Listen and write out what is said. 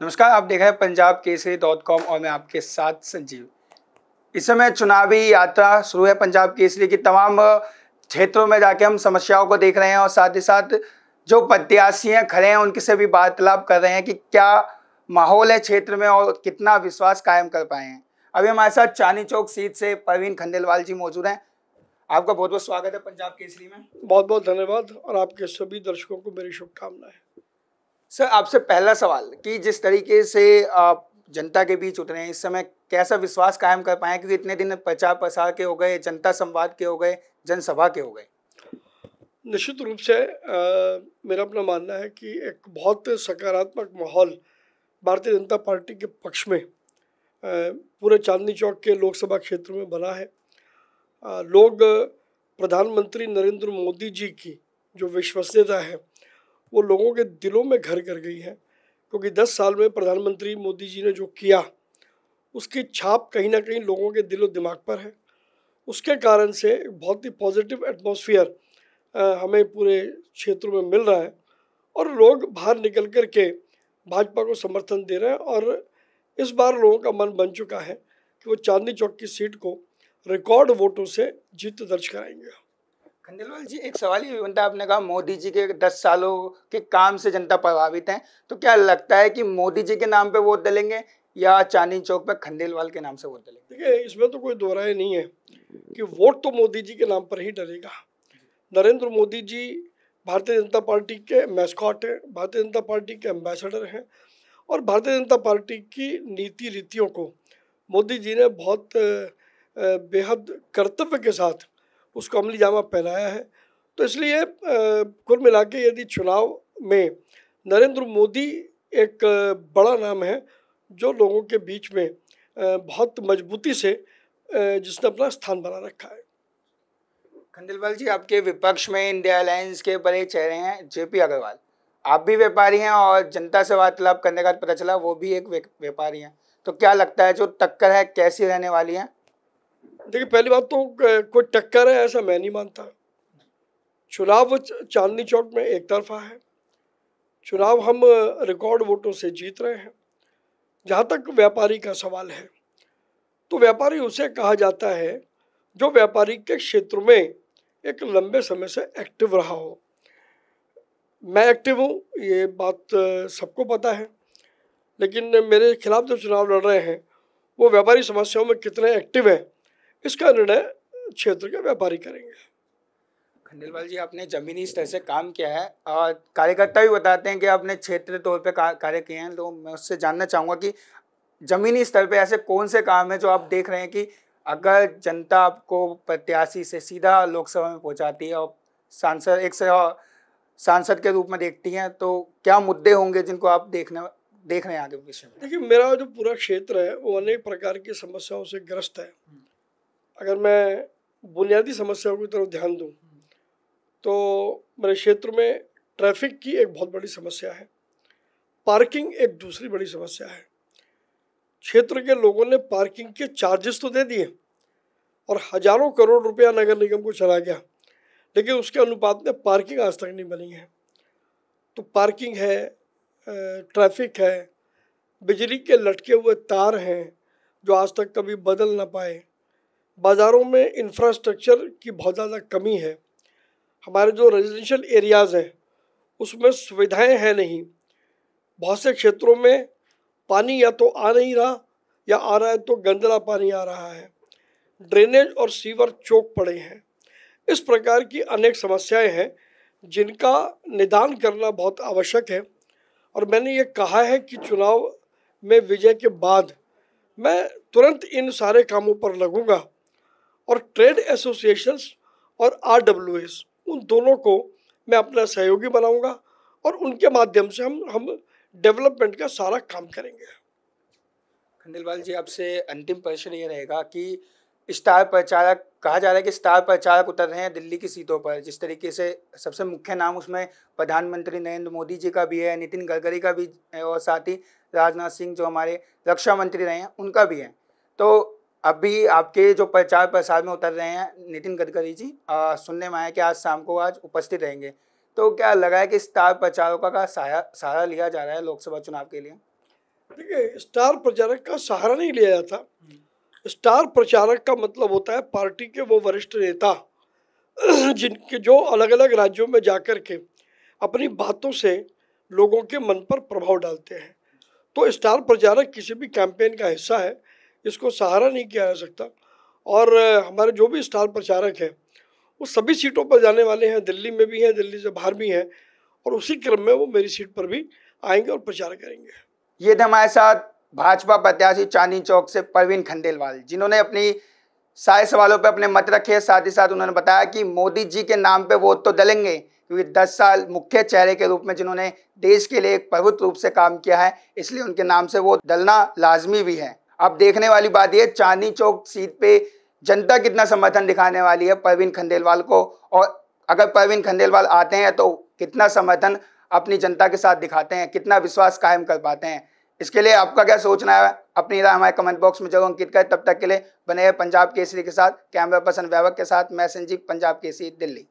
नमस्कार आप देख रहे हैं पंजाब केसरी डॉट कॉम और मैं आपके साथ संजीव इस समय चुनावी यात्रा शुरू है पंजाब केसरी की तमाम क्षेत्रों में जाके हम समस्याओं को देख रहे हैं और साथ ही साथ जो प्रत्याशी हैं खड़े हैं उनके से भी वार्तालाप कर रहे हैं कि क्या माहौल है क्षेत्र में और कितना विश्वास कायम कर पाए हैं अभी हमारे साथ चांदी चौक सीट से प्रवीण खंडेलवाल जी मौजूद हैं आपका बहुत बहुत स्वागत है पंजाब केसरी में बहुत बहुत धन्यवाद और आपके सभी दर्शकों को मेरी शुभकामनाएं सर आपसे पहला सवाल कि जिस तरीके से आप जनता के बीच उतरे इस समय कैसा विश्वास कायम कर पाए क्योंकि इतने दिन प्रचार प्रसार के हो गए जनता संवाद के हो गए जनसभा के हो गए निश्चित रूप से आ, मेरा अपना मानना है कि एक बहुत सकारात्मक माहौल भारतीय जनता पार्टी के पक्ष में आ, पूरे चांदनी चौक के लोकसभा क्षेत्र में बना है आ, लोग प्रधानमंत्री नरेंद्र मोदी जी की जो विश्वसनीयता है वो लोगों के दिलों में घर कर गई है क्योंकि दस साल में प्रधानमंत्री मोदी जी ने जो किया उसकी छाप कहीं ना कहीं लोगों के दिलो दिमाग पर है उसके कारण से बहुत ही पॉजिटिव एटमोसफियर हमें पूरे क्षेत्र में मिल रहा है और लोग बाहर निकल कर के भाजपा को समर्थन दे रहे हैं और इस बार लोगों का मन बन चुका है कि वो चांदनी चौक की सीट को रिकॉर्ड वोटों से जीत दर्ज कराएंगे खंडेलवाल जी एक सवाल ये बनता है आपने कहा मोदी जी के दस सालों के काम से जनता प्रभावित है तो क्या लगता है कि मोदी जी के नाम पे वोट डलेंगे या चांदनी चौक पे खंडेलवाल के नाम से वोट डलेंगे देखिए इसमें तो कोई दोहराय नहीं है कि वोट तो मोदी जी के नाम पर ही डलेगा नरेंद्र मोदी जी भारतीय जनता पार्टी के मैस्कॉट हैं भारतीय जनता पार्टी के एम्बेसडर हैं और भारतीय जनता पार्टी की नीति रीतियों को मोदी जी ने बहुत बेहद कर्तव्य के साथ उसको अमली जामा पहनाया है तो इसलिए कुल मिला के यदि चुनाव में नरेंद्र मोदी एक बड़ा नाम है जो लोगों के बीच में बहुत मजबूती से जिसने अपना स्थान बना रखा है खंडेलवाल जी आपके विपक्ष में इंडिया अलायंस के बड़े चेहरे हैं जेपी अग्रवाल आप भी व्यापारी हैं और जनता से वार्तालाप करने का पता चला वो भी एक व्यापारी हैं तो क्या लगता है जो टक्कर है कैसी रहने वाली है देखिए पहली बात तो कोई टक्कर है ऐसा मैं नहीं मानता चुनाव चांदनी चौक में एक तरफा है चुनाव हम रिकॉर्ड वोटों से जीत रहे हैं जहाँ तक व्यापारी का सवाल है तो व्यापारी उसे कहा जाता है जो व्यापारी के क्षेत्र में एक लंबे समय से एक्टिव रहा हो मैं एक्टिव हूँ ये बात सबको पता है लेकिन मेरे खिलाफ़ जो चुनाव लड़ रहे हैं वो व्यापारी समस्याओं में कितने एक्टिव हैं इसका निर्णय क्षेत्र के व्यापारी करेंगे खंडेलवाल जी आपने जमीनी स्तर से काम किया है और कार्यकर्ता भी बताते हैं कि आपने क्षेत्र तौर पर कार्य किए हैं तो मैं उससे जानना चाहूँगा कि जमीनी स्तर पर ऐसे कौन से काम है जो आप देख रहे हैं कि अगर जनता आपको प्रत्याशी से सीधा लोकसभा में पहुँचाती है और सांसद एक से सांसद के रूप में देखती हैं तो क्या मुद्दे होंगे जिनको आप देखना देख रहे हैं आगे पीछे में देखिए मेरा जो पूरा क्षेत्र है वो अनेक प्रकार की समस्याओं से ग्रस्त है हम्म। अगर मैं बुनियादी समस्याओं की तरफ ध्यान दूँ तो मेरे क्षेत्र में ट्रैफिक की एक बहुत बड़ी समस्या है पार्किंग एक दूसरी बड़ी समस्या है क्षेत्र के लोगों ने पार्किंग के चार्जेस तो दे दिए और हजारों करोड़ रुपया नगर निगम को चला गया लेकिन उसके अनुपात में पार्किंग आज तक नहीं बनी है तो पार्किंग है ट्रैफिक है बिजली के लटके हुए तार हैं जो आज तक कभी बदल ना पाए बाज़ारों में इंफ्रास्ट्रक्चर की बहुत ज़्यादा कमी है हमारे जो रेजिडेंशियल एरियाज़ हैं उसमें सुविधाएं हैं नहीं बहुत से क्षेत्रों में पानी या तो आ नहीं रहा या आ रहा है तो गंदला पानी आ रहा है ड्रेनेज और सीवर चौक पड़े हैं इस प्रकार की अनेक समस्याएं हैं जिनका निदान करना बहुत आवश्यक है और मैंने ये कहा है कि चुनाव में विजय के बाद मैं तुरंत इन सारे कामों पर लगूंगा और ट्रेड एसोसिएशंस और आर उन दोनों को मैं अपना सहयोगी बनाऊंगा और उनके माध्यम से हम हम डेवलपमेंट का सारा काम करेंगे खंडेलवाल जी आपसे अंतिम प्रश्न ये रहेगा कि स्टार प्रचारक कहा जा रहा है कि स्टार प्रचारक उतर रहे हैं दिल्ली की सीटों पर जिस तरीके से सबसे मुख्य नाम उसमें प्रधानमंत्री नरेंद्र मोदी जी का भी है नितिन गडकरी का भी है और साथ ही राजनाथ सिंह जो हमारे रक्षा मंत्री रहे हैं उनका भी है तो अभी आपके जो प्रचार प्रसार में उतर रहे हैं नितिन गडकरी जी आ, सुनने में आया कि आज शाम को आज उपस्थित रहेंगे तो क्या लगा है कि स्टार प्रचारकों का सहारा लिया जा रहा है लोकसभा चुनाव के लिए देखिए स्टार प्रचारक का सहारा नहीं लिया जाता हम्म। स्टार प्रचारक का मतलब होता है पार्टी के वो वरिष्ठ नेता जिनके जो अलग अलग राज्यों में जाकर के अपनी बातों से लोगों के मन पर प्रभाव डालते हैं तो स्टार प्रचारक किसी भी कैंपेन का हिस्सा है इसको सहारा नहीं किया जा सकता और हमारे जो भी स्टार प्रचारक हैं वो सभी सीटों पर जाने वाले हैं दिल्ली में भी हैं दिल्ली से बाहर भी हैं और उसी क्रम में वो मेरी सीट पर भी आएंगे और प्रचार करेंगे ये थे हमारे साथ भाजपा प्रत्याशी चांदनी चौक से प्रवीण खंडेलवाल जिन्होंने अपनी सारे सवालों पर अपने मत रखे साथ ही साथ उन्होंने बताया कि मोदी जी के नाम पर वोट तो डलेंगे क्योंकि 10 साल मुख्य चेहरे के रूप में जिन्होंने देश के लिए एक प्रभुत्व रूप से काम किया है इसलिए उनके नाम से वो डलना लाजमी भी है अब देखने वाली बात यह चांदनी चौक सीट पे जनता कितना समर्थन दिखाने वाली है परवीन खंडेलवाल को और अगर परवीन खंडेलवाल आते हैं तो कितना समर्थन अपनी जनता के साथ दिखाते हैं कितना विश्वास कायम कर पाते हैं इसके लिए आपका क्या सोचना है अपनी राय हमारे कमेंट बॉक्स में जरूर अंकित करें तब तक के लिए बने पंजाब केसरी के साथ कैमरा पर्सन वैवक के साथ मैं संजीव पंजाब केसरी दिल्ली